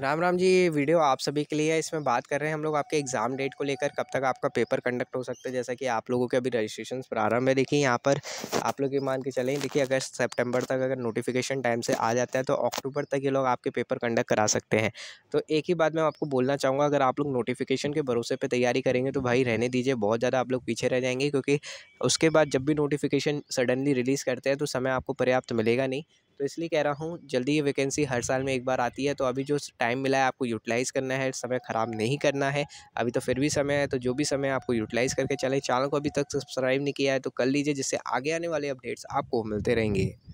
राम राम जी ये वीडियो आप सभी के लिए है इसमें बात कर रहे हैं हम लोग आपके एग्ज़ाम डेट को लेकर कब तक आपका पेपर कंडक्ट हो सकता है जैसा कि आप लोगों के अभी रजिस्ट्रेशन प्रारंभ है देखिए यहाँ पर आप लोग ये मान के चलें देखिए अगर सितंबर तक अगर नोटिफिकेशन टाइम से आ जाता है तो अक्टूबर तक ये लोग आपके पेपर कंडक्ट करा सकते हैं तो एक ही बात मैं आपको बोलना चाहूँगा अगर आप लोग नोटिफिकेशन के भरोसे पर तैयारी करेंगे तो भाई रहने दीजिए बहुत ज़्यादा आप लोग पीछे रह जाएंगे क्योंकि उसके बाद जब भी नोटिफिकेशन सडनली रिलीज़ करते हैं तो समय आपको पर्याप्त मिलेगा नहीं तो इसलिए कह रहा हूँ जल्दी ये वैकेंसी हर साल में एक बार आती है तो अभी जो टाइम मिला है आपको यूटिलाइज़ करना है समय ख़राब नहीं करना है अभी तो फिर भी समय है तो जो भी समय आपको यूटिलाइज़ करके चले चैनल को अभी तक सब्सक्राइब नहीं किया है तो कर लीजिए जिससे आगे आने वाले अपडेट्स आपको मिलते रहेंगे